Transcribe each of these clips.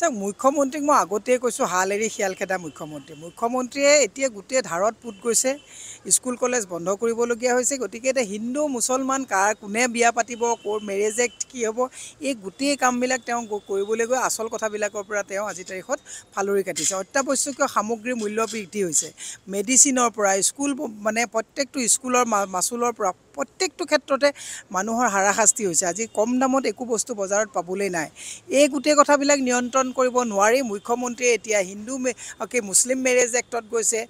চাওক মুখ্যমন্ত্ৰীক মই আগতেই কৈছোঁ হাল এৰি শিয়াল খেদা মুখ্যমন্ত্ৰী মুখ্যমন্ত্ৰীয়ে এতিয়া গোটেই ধাৰত পোত গৈছে স্কুল কলেজ বন্ধ কৰিবলগীয়া হৈছে গতিকে এতিয়া হিন্দু মুছলমান কাৰ কোনে বিয়া পাতিব ক'ৰ মেৰেজ এক্ট কি হ'ব এই গোটেই কামবিলাক তেওঁ কৰিবলৈ গৈ আচল কথাবিলাকৰ পৰা তেওঁ আজিৰ তাৰিখত ফালৰি কাটিছে অত্যাৱশ্যকীয় সামগ্ৰীৰ মূল্য বৃদ্ধি হৈছে মেডিচিনৰ পৰা স্কুল মানে প্ৰত্যেকটো স্কুলৰ মা মাচুলৰ পৰা প্ৰত্যেকটো ক্ষেত্ৰতে মানুহৰ হাৰাশাস্তি হৈছে আজি কম দামত একো বস্তু বজাৰত পাবলৈ নাই এই গোটেই কথাবিলাক নিয়ন্ত্ৰণ কৰিব নোৱাৰি মুখ্যমন্ত্ৰীয়ে এতিয়া হিন্দু কি মুছলিম মেৰেজ এক্টত গৈছে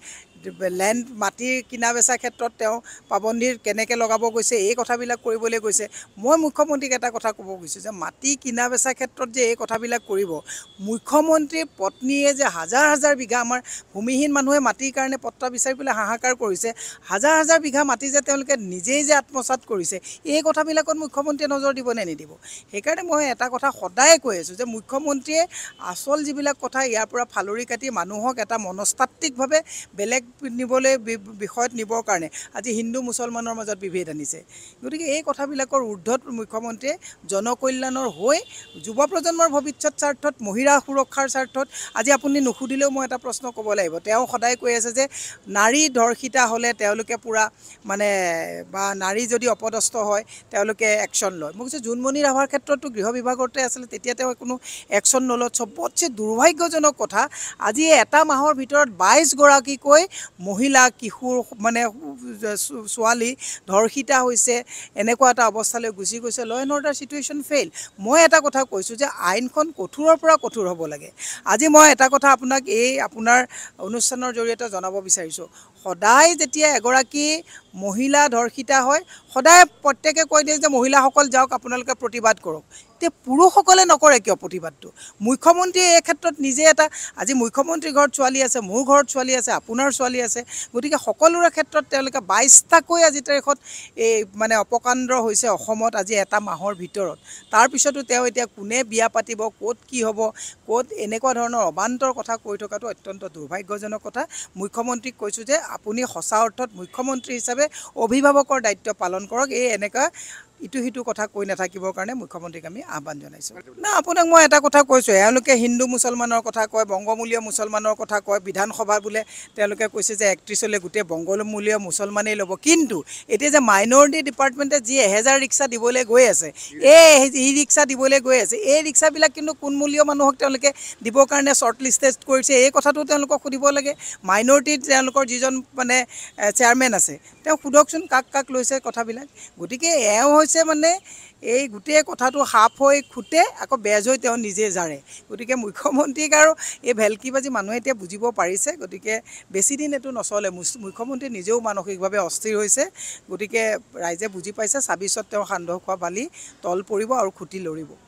লেণ্ড মাটিৰ কিনা বেচাৰ ক্ষেত্ৰত তেওঁ পাবন্দী কেনেকৈ লগাব গৈছে এই কথাবিলাক কৰিবলৈ গৈছে মই মুখ্যমন্ত্ৰীক এটা কথা ক'ব গৈছোঁ যে মাটি কিনা বেচাৰ ক্ষেত্ৰত যে এই কথাবিলাক কৰিব মুখ্যমন্ত্ৰীৰ পত্নীয়ে যে হাজাৰ হাজাৰ বিঘা আমাৰ ভূমিহীন মানুহে মাটিৰ কাৰণে পত্ৰ বিচাৰি পেলাই হাহাকাৰ কৰিছে হাজাৰ হাজাৰ বিঘা মাটি যে তেওঁলোকে নিজেই যে আত্মসাত কৰিছে এই কথাবিলাকত মুখ্যমন্ত্ৰীয়ে নজৰ দিব নে নিদিব সেইকাৰণে মই এটা কথা সদায় কৈ আছোঁ যে মুখ্যমন্ত্ৰীয়ে আচল যিবিলাক কথা ইয়াৰ পৰা ফালৰি কাটি মানুহক এটা মনস্তাত্বিকভাৱে বেলেগ নিবলৈ বিষয়ত নিবৰ কাৰণে আজি হিন্দু মুছলমানৰ মাজত বিভেদ আনিছে গতিকে এই কথাবিলাকৰ ঊৰ্ধত মুখ্যমন্ত্ৰীয়ে জনকল্যাণৰ হৈ যুৱ প্ৰজন্মৰ ভৱিষ্যত স্বাৰ্থত মহিলা সুৰক্ষাৰ স্বাৰ্থত আজি আপুনি নুসুধিলেও মই এটা প্ৰশ্ন ক'ব লাগিব তেওঁ সদায় কৈ আছে যে নাৰী ধৰ্ষিতা হ'লে তেওঁলোকে পূৰা মানে বা নাৰী যদি অপদস্থ হয় তেওঁলোকে একশ্যন লয় মই কৈছোঁ জোনমণি ৰাভাৰ ক্ষেত্ৰতো গৃহ বিভাগতে আছিলে তেতিয়া তেওঁ কোনো একশ্যন নলয় চবতছে দুৰ্ভাগ্যজনক কথা আজি এটা মাহৰ ভিতৰত বাইছগৰাকীকৈ মহিলা কিশোৰ মানে ছোৱালী ধৰ্ষিতা হৈছে এনেকুৱা এটা অৱস্থালৈ গুচি গৈছে ল' এণ্ড অৰ্ডাৰ চিটুৱেশ্যন ফেইল মই এটা কথা কৈছোঁ যে আইনখন কঠোৰৰ পৰা কঠোৰ হ'ব লাগে আজি মই এটা কথা আপোনাক এই আপোনাৰ অনুষ্ঠানৰ জৰিয়তে জনাব বিচাৰিছোঁ সদায় যেতিয়া এগৰাকী মহিলা ধৰ্ষিতা হয় সদায় প্ৰত্যেকে কৈ দিয়ে যে মহিলাসকল যাওক আপোনালোকে প্ৰতিবাদ কৰক এতিয়া পুৰুষসকলে নকৰে কিয় প্ৰতিবাদটো মুখ্যমন্ত্ৰীয়ে এই ক্ষেত্ৰত নিজে এটা আজি মুখ্যমন্ত্ৰীৰ ঘৰত ছোৱালী আছে মোৰ ঘৰত ছোৱালী আছে আপোনাৰ ছোৱালী ছোৱালী আছে গতিকে সকলোৰে ক্ষেত্ৰত তেওঁলোকে বাইছটাকৈ আজি তাৰিখত এই মানে অপকাণ্ড হৈছে অসমত আজি এটা মাহৰ ভিতৰত তাৰপিছতো তেওঁ এতিয়া কোনে বিয়া পাতিব ক'ত কি হ'ব ক'ত এনেকুৱা ধৰণৰ অবান্তৰ কথা কৈ থকাটো অত্যন্ত দুৰ্ভাগ্যজনক কথা মুখ্যমন্ত্ৰীক কৈছোঁ যে আপুনি সঁচা অৰ্থত মুখ্যমন্ত্ৰী হিচাপে অভিভাৱকৰ দায়িত্ব পালন কৰক এই এনেকুৱা ইটো সিটো কথা কৈ নাথাকিবৰ কাৰণে মুখ্যমন্ত্ৰীক আমি আহ্বান জনাইছোঁ না আপোনাক মই এটা কথা কৈছোঁ এওঁলোকে হিন্দু মুছলমানৰ কথা কয় বংগমূলীয় মুছলমানৰ কথা কয় বিধানসভা বোলে তেওঁলোকে কৈছে যে একত্ৰিছলৈ গোটেই বংগমূলীয় মুছলমানেই ল'ব কিন্তু এতিয়া যে মাইনৰিটি ডিপাৰ্টমেণ্টে যি এহেজাৰ ৰিক্সা দিবলৈ গৈ আছে এই ই ৰিক্সা দিবলৈ গৈ আছে এই ৰিক্সাবিলাক কিন্তু কোনমূলীয় মানুহক তেওঁলোকে দিবৰ কাৰণে শ্বৰ্ট লিষ্টেড কৰিছে এই কথাটো তেওঁলোকক সুধিব লাগে মাইনৰিটিত তেওঁলোকৰ যিজন মানে চেয়াৰমেন আছে তেওঁ সোধকচোন কাক কাক লৈছে কথাবিলাক গতিকে এওঁ হৈছে মানে এই গোটেই কথাটো সাপ হৈ খুটে আকৌ বেজ হৈ তেওঁ নিজে জাৰে গতিকে মুখ্যমন্ত্ৰীক আৰু এই ভেলকি বাজি মানুহে এতিয়া বুজিব পাৰিছে গতিকে বেছিদিন এইটো নচলে মুখ্যমন্ত্ৰী নিজেও মানসিকভাৱে অস্থিৰ হৈছে গতিকে ৰাইজে বুজি পাইছে ছাব্বিছত তেওঁ সান্দহ খোৱা বালি তল পৰিব আৰু খুটি লৰিব